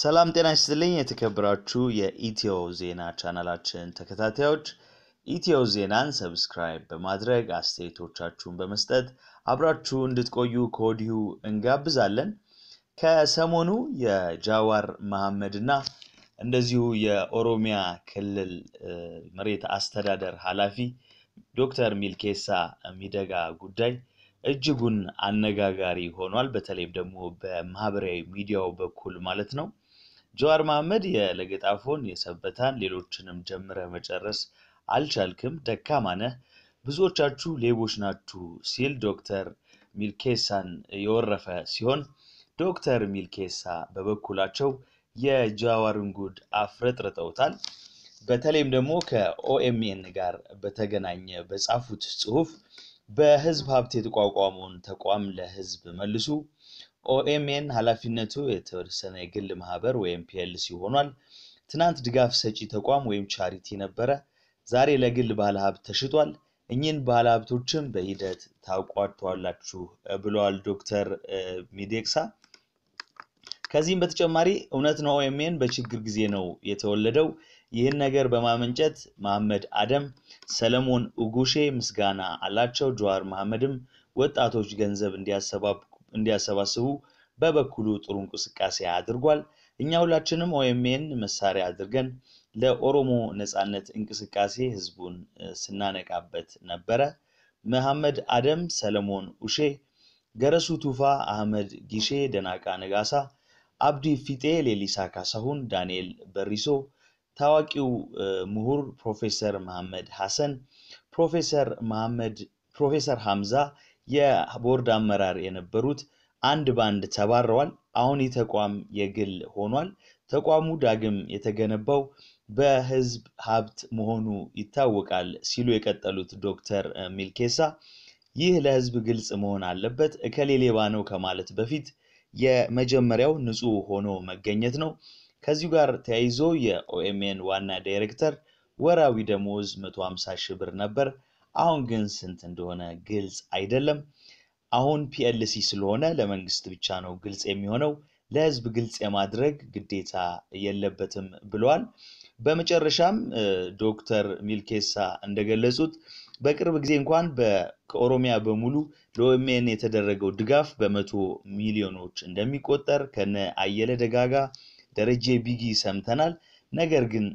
ሰላም ጤና ይስጥልኝ። የተከበራችሁ የኢትዮ ዜና ቻናላችን ተከታታዮች ኢትዮ ዜናን ሰብስክራይብ በማድረግ አስተያየቶቻችሁን በመስጠት አብራችሁ እንድትቆዩ ከወዲሁ እንጋብዛለን። ከሰሞኑ የጃዋር መሐመድና እንደዚሁ የኦሮሚያ ክልል መሬት አስተዳደር ኃላፊ ዶክተር ሚልኬሳ ሚደጋ ጉዳይ እጅጉን አነጋጋሪ ሆኗል። በተለይም ደግሞ በማህበራዊ ሚዲያው በኩል ማለት ነው። ጀዋር መሐመድ የለገጣፎን፣ የሰበታን ሌሎችንም ጀምረ መጨረስ አልቻልክም፣ ደካማ ነህ፣ ብዙዎቻችሁ ሌቦች ናችሁ ሲል ዶክተር ሚልኬሳን የወረፈ ሲሆን ዶክተር ሚልኬሳ በበኩላቸው የጃዋርን ጉድ አፍረጥርጠውታል። በተለይም ደግሞ ከኦኤምኤን ጋር በተገናኘ በጻፉት ጽሁፍ በህዝብ ሀብት የተቋቋመውን ተቋም ለህዝብ መልሱ። ኦኤምኤን ኃላፊነቱ የተወሰነ የግል ማህበር ወይም ፒኤልሲ ሆኗል። ትናንት ድጋፍ ሰጪ ተቋም ወይም ቻሪቲ ነበረ። ዛሬ ለግል ባለሀብት ተሽጧል። እኚህን ባለሀብቶችም በሂደት ታውቋቸዋላችሁ ብለዋል ዶክተር ሚዴቅሳ። ከዚህም በተጨማሪ እውነት ነው ኦኤምኤን በችግር ጊዜ ነው የተወለደው። ይህን ነገር በማመንጨት መሐመድ አደም፣ ሰለሞን ኡጉሼ ምስጋና አላቸው። ጀዋር መሐመድም ወጣቶች ገንዘብ እንዲያሰባስቡ በበኩሉ ጥሩ እንቅስቃሴ አድርጓል። እኛ ሁላችንም ኦኤምኤን መሳሪያ አድርገን ለኦሮሞ ነፃነት እንቅስቃሴ ህዝቡን ስናነቃበት ነበረ። መሐመድ አደም፣ ሰለሞን ኡሼ፣ ገረሱ ቱፋ፣ አህመድ ጊሼ፣ ደናቃ ነጋሳ አብዲ ፊጤ ሌሊሳ ካሳሁን፣ ዳንኤል በሪሶ፣ ታዋቂው ምሁር ፕሮፌሰር መሐመድ ሐሰን፣ ፕሮፌሰር መሐመድ ፕሮፌሰር ሐምዛ የቦርድ አመራር የነበሩት አንድ ባንድ ተባረዋል። አሁን ይህ ተቋም የግል ሆኗል። ተቋሙ ዳግም የተገነባው በህዝብ ሀብት መሆኑ ይታወቃል ሲሉ የቀጠሉት ዶክተር ሚልኬሳ ይህ ለህዝብ ግልጽ መሆን አለበት። እከሌ ሌባ ነው ከማለት በፊት የመጀመሪያው ንጹህ ሆኖ መገኘት ነው። ከዚሁ ጋር ተያይዞ የኦኤምኤን ዋና ዳይሬክተር ወራዊ ደሞዝ 150 ሺህ ብር ነበር። አሁን ግን ስንት እንደሆነ ግልጽ አይደለም። አሁን ፒኤልሲ ስለሆነ ለመንግስት ብቻ ነው ግልጽ የሚሆነው፣ ለህዝብ ግልጽ የማድረግ ግዴታ የለበትም ብለዋል። በመጨረሻም ዶክተር ሚልኬሳ እንደገለጹት በቅርብ ጊዜ እንኳን ከኦሮሚያ በሙሉ ለኦኤምኤን የተደረገው ድጋፍ በመቶ ሚሊዮኖች እንደሚቆጠር ከነ አየለ ደጋጋ፣ ደረጀ ቢጊ ሰምተናል። ነገር ግን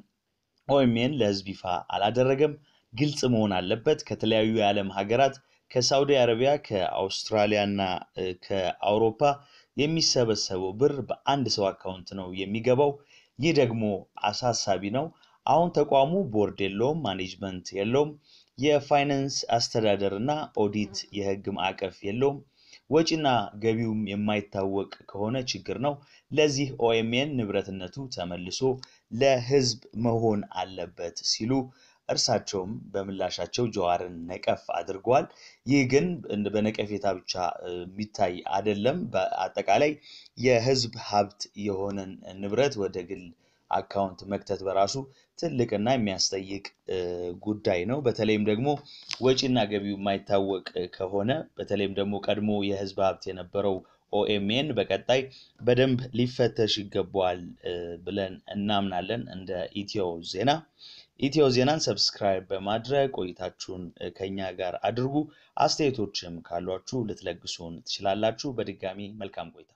ኦኤምኤን ለህዝብ ይፋ አላደረገም። ግልጽ መሆን አለበት። ከተለያዩ የዓለም ሀገራት ከሳውዲ አረቢያ፣ ከአውስትራሊያና ከአውሮፓ የሚሰበሰበው ብር በአንድ ሰው አካውንት ነው የሚገባው። ይህ ደግሞ አሳሳቢ ነው። አሁን ተቋሙ ቦርድ የለውም፣ ማኔጅመንት የለውም። የፋይናንስ አስተዳደር እና ኦዲት የህግ ማዕቀፍ የለውም። ወጪና ገቢውም የማይታወቅ ከሆነ ችግር ነው። ለዚህ ኦኤምኤን ንብረትነቱ ተመልሶ ለህዝብ መሆን አለበት ሲሉ እርሳቸውም በምላሻቸው ጀዋርን ነቀፍ አድርገዋል። ይህ ግን በነቀፌታ ብቻ የሚታይ አይደለም። በአጠቃላይ የህዝብ ሀብት የሆነን ንብረት ወደ ግል አካውንት መክተት በራሱ ትልቅና የሚያስጠይቅ ጉዳይ ነው። በተለይም ደግሞ ወጪና ገቢው የማይታወቅ ከሆነ በተለይም ደግሞ ቀድሞ የህዝብ ሀብት የነበረው ኦኤምኤን በቀጣይ በደንብ ሊፈተሽ ይገባዋል ብለን እናምናለን። እንደ ኢትዮ ዜና ኢትዮ ዜናን ሰብስክራይብ በማድረግ ቆይታችሁን ከኛ ጋር አድርጉ። አስተያየቶችም ካሏችሁ ልትለግሱን ትችላላችሁ። በድጋሚ መልካም ቆይታ